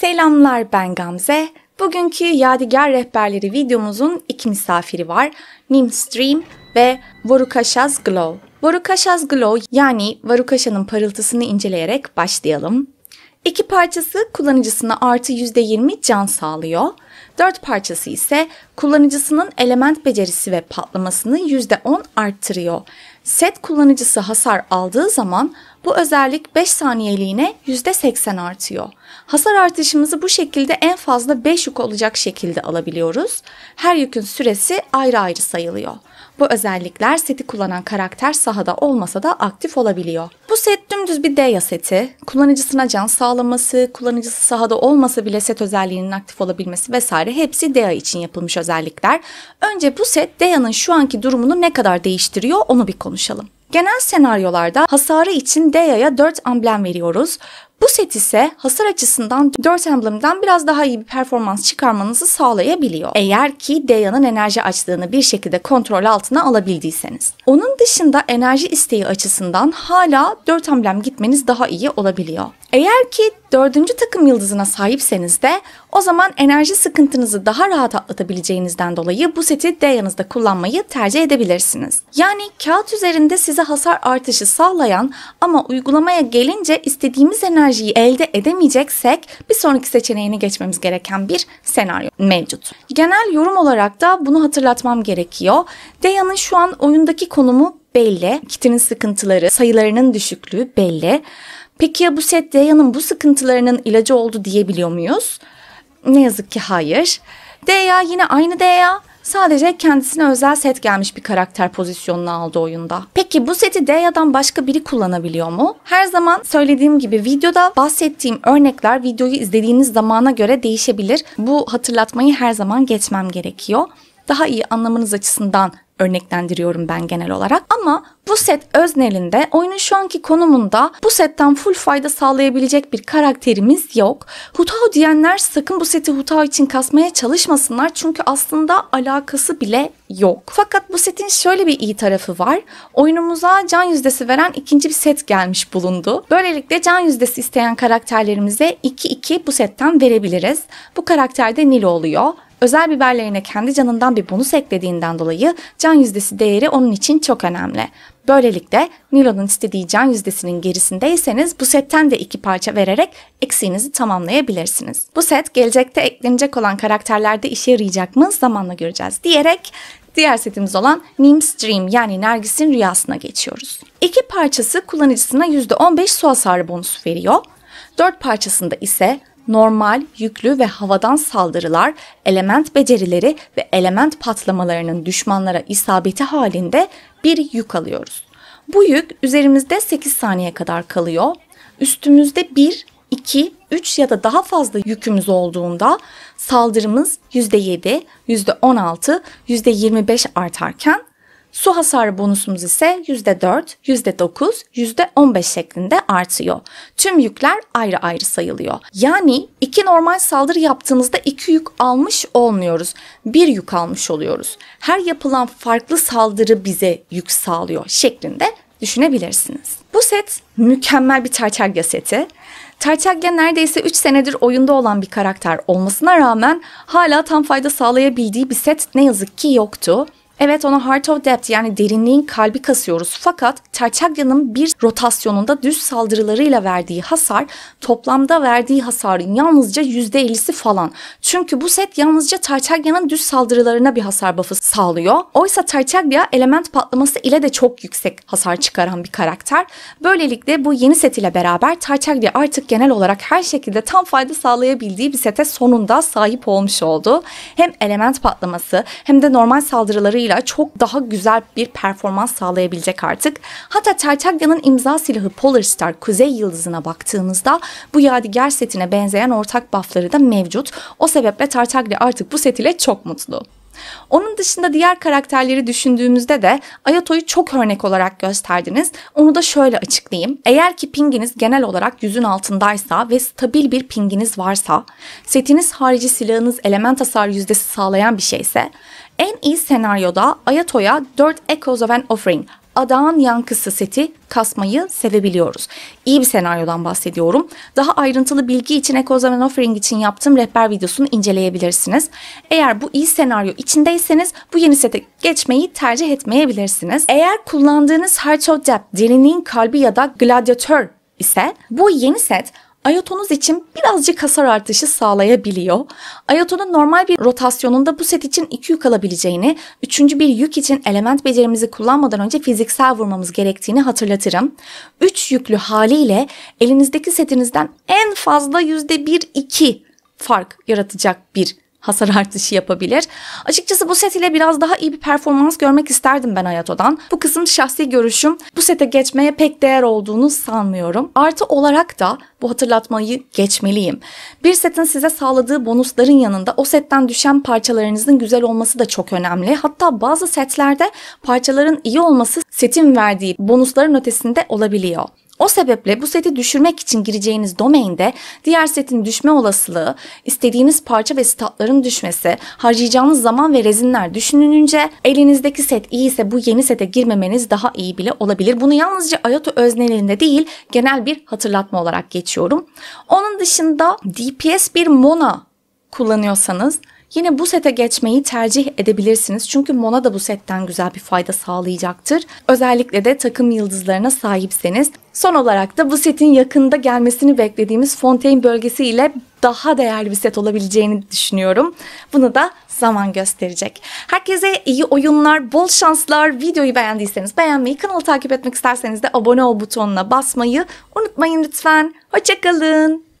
Selamlar ben Gamze. Bugünkü Yadigar Rehberleri videomuzun iki misafiri var. Nim Stream ve Varukasha's Glow. Varukasha's Glow yani Varukasha'nın parıltısını inceleyerek başlayalım. İki parçası kullanıcısına artı %20 can sağlıyor. Dört parçası ise kullanıcısının element becerisi ve patlamasını %10 arttırıyor. Set kullanıcısı hasar aldığı zaman bu özellik 5 saniyeliğine %80 artıyor. Hasar artışımızı bu şekilde en fazla 5 yük olacak şekilde alabiliyoruz. Her yükün süresi ayrı ayrı sayılıyor. Bu özellikler seti kullanan karakter sahada olmasa da aktif olabiliyor. Bu set dümdüz bir DEA seti. Kullanıcısına can sağlaması, kullanıcısı sahada olmasa bile set özelliğinin aktif olabilmesi vesaire hepsi DEA için yapılmış özellikler. Önce bu set DEA'nın şu anki durumunu ne kadar değiştiriyor onu bir konuşalım. Genel senaryolarda hasarı için DEA'ya 4 amblem veriyoruz. Bu set ise hasar açısından 4 Emblem'den biraz daha iyi bir performans çıkarmanızı sağlayabiliyor. Eğer ki Deya'nın enerji açlığını bir şekilde kontrol altına alabildiyseniz. Onun dışında enerji isteği açısından hala 4 Emblem gitmeniz daha iyi olabiliyor. Eğer ki dördüncü takım yıldızına sahipseniz de o zaman enerji sıkıntınızı daha rahat atlatabileceğinizden dolayı bu seti D kullanmayı tercih edebilirsiniz. Yani kağıt üzerinde size hasar artışı sağlayan ama uygulamaya gelince istediğimiz enerji enerjiyi elde edemeyeceksek bir sonraki seçeneğine geçmemiz gereken bir senaryo mevcut. Genel yorum olarak da bunu hatırlatmam gerekiyor. Deya'nın şu an oyundaki konumu belli. Kitty'nin sıkıntıları, sayılarının düşüklüğü belli. Peki ya bu set Deya'nın bu sıkıntılarının ilacı oldu diyebiliyor muyuz? Ne yazık ki hayır. Deya yine aynı Deya Sadece kendisine özel set gelmiş bir karakter pozisyonuna aldı oyunda. Peki bu seti Deya'dan başka biri kullanabiliyor mu? Her zaman söylediğim gibi videoda bahsettiğim örnekler videoyu izlediğiniz zamana göre değişebilir. Bu hatırlatmayı her zaman geçmem gerekiyor daha iyi anlamanız açısından örneklendiriyorum ben genel olarak. Ama bu set öznelinde oyunun şu anki konumunda bu setten full fayda sağlayabilecek bir karakterimiz yok. Hutao diyenler sakın bu seti Hutao için kasmaya çalışmasınlar çünkü aslında alakası bile yok. Fakat bu setin şöyle bir iyi tarafı var. Oyunumuza can yüzdesi veren ikinci bir set gelmiş bulundu. Böylelikle can yüzdesi isteyen karakterlerimize 2-2 bu setten verebiliriz. Bu karakterde Nil oluyor. Özel biberlerine kendi canından bir bonus eklediğinden dolayı can yüzdesi değeri onun için çok önemli. Böylelikle Nilo'nun istediği can yüzdesinin gerisindeyseniz bu setten de iki parça vererek eksiğinizi tamamlayabilirsiniz. Bu set gelecekte eklenecek olan karakterlerde işe yarayacak mı zamanla göreceğiz diyerek diğer setimiz olan Nim's Dream yani Nergis'in rüyasına geçiyoruz. İki parçası kullanıcısına %15 su hasarı bonusu veriyor. Dört parçasında ise normal, yüklü ve havadan saldırılar, element becerileri ve element patlamalarının düşmanlara isabeti halinde bir yük alıyoruz. Bu yük üzerimizde 8 saniye kadar kalıyor. Üstümüzde 1, 2, 3 ya da daha fazla yükümüz olduğunda saldırımız %7, %16, %25 artarken Su hasarı bonusumuz ise %4, %9, %15 şeklinde artıyor. Tüm yükler ayrı ayrı sayılıyor. Yani iki normal saldırı yaptığımızda iki yük almış olmuyoruz. Bir yük almış oluyoruz. Her yapılan farklı saldırı bize yük sağlıyor şeklinde düşünebilirsiniz. Bu set mükemmel bir Tartaglia seti. Tartaglia neredeyse 3 senedir oyunda olan bir karakter olmasına rağmen hala tam fayda sağlayabildiği bir set ne yazık ki yoktu. Evet ona Heart of Depth yani derinliğin kalbi kasıyoruz. Fakat Tartaglia'nın bir rotasyonunda düz saldırılarıyla verdiği hasar toplamda verdiği hasarın yalnızca %50'si falan. Çünkü bu set yalnızca Tartaglia'nın düz saldırılarına bir hasar buff'ı sağlıyor. Oysa Tartaglia element patlaması ile de çok yüksek hasar çıkaran bir karakter. Böylelikle bu yeni set ile beraber Tartaglia artık genel olarak her şekilde tam fayda sağlayabildiği bir sete sonunda sahip olmuş oldu. Hem element patlaması hem de normal saldırılarıyla ile çok daha güzel bir performans sağlayabilecek artık. Hatta Tartaglia'nın imza silahı Polar Star Kuzey Yıldızı'na baktığımızda bu yadigar setine benzeyen ortak buffları da mevcut. O sebeple Tartaglia artık bu set ile çok mutlu. Onun dışında diğer karakterleri düşündüğümüzde de Ayato'yu çok örnek olarak gösterdiniz. Onu da şöyle açıklayayım. Eğer ki pinginiz genel olarak yüzün altındaysa ve stabil bir pinginiz varsa, setiniz harici silahınız element hasar yüzdesi sağlayan bir şeyse en iyi senaryoda Ayato'ya 4 Echoes of an Offering Adağın Yankısı seti kasmayı sevebiliyoruz. İyi bir senaryodan bahsediyorum. Daha ayrıntılı bilgi için Echoes of an Offering için yaptığım rehber videosunu inceleyebilirsiniz. Eğer bu iyi senaryo içindeyseniz bu yeni sete geçmeyi tercih etmeyebilirsiniz. Eğer kullandığınız Heart of Death, Delinin Kalbi ya da Gladiator ise bu yeni set Ayotonuz için birazcık hasar artışı sağlayabiliyor. Ayotonun normal bir rotasyonunda bu set için 2 yük alabileceğini, 3. bir yük için element becerimizi kullanmadan önce fiziksel vurmamız gerektiğini hatırlatırım. 3 yüklü haliyle elinizdeki setinizden en fazla %1-2 fark yaratacak bir hasar artışı yapabilir. Açıkçası bu set ile biraz daha iyi bir performans görmek isterdim ben Ayato'dan. Bu kısım şahsi görüşüm. Bu sete geçmeye pek değer olduğunu sanmıyorum. Artı olarak da bu hatırlatmayı geçmeliyim. Bir setin size sağladığı bonusların yanında o setten düşen parçalarınızın güzel olması da çok önemli. Hatta bazı setlerde parçaların iyi olması setin verdiği bonusların ötesinde olabiliyor. O sebeple bu seti düşürmek için gireceğiniz domainde diğer setin düşme olasılığı, istediğiniz parça ve statların düşmesi, harcayacağınız zaman ve rezinler düşünülünce elinizdeki set iyi ise bu yeni sete girmemeniz daha iyi bile olabilir. Bunu yalnızca Ayato özneliğinde değil genel bir hatırlatma olarak geçiyorum. Onun dışında DPS bir Mona kullanıyorsanız Yine bu sete geçmeyi tercih edebilirsiniz. Çünkü Mona da bu setten güzel bir fayda sağlayacaktır. Özellikle de takım yıldızlarına sahipseniz. Son olarak da bu setin yakında gelmesini beklediğimiz Fontaine bölgesi ile daha değerli bir set olabileceğini düşünüyorum. Bunu da zaman gösterecek. Herkese iyi oyunlar, bol şanslar. Videoyu beğendiyseniz beğenmeyi, kanalı takip etmek isterseniz de abone ol butonuna basmayı unutmayın lütfen. Hoşçakalın.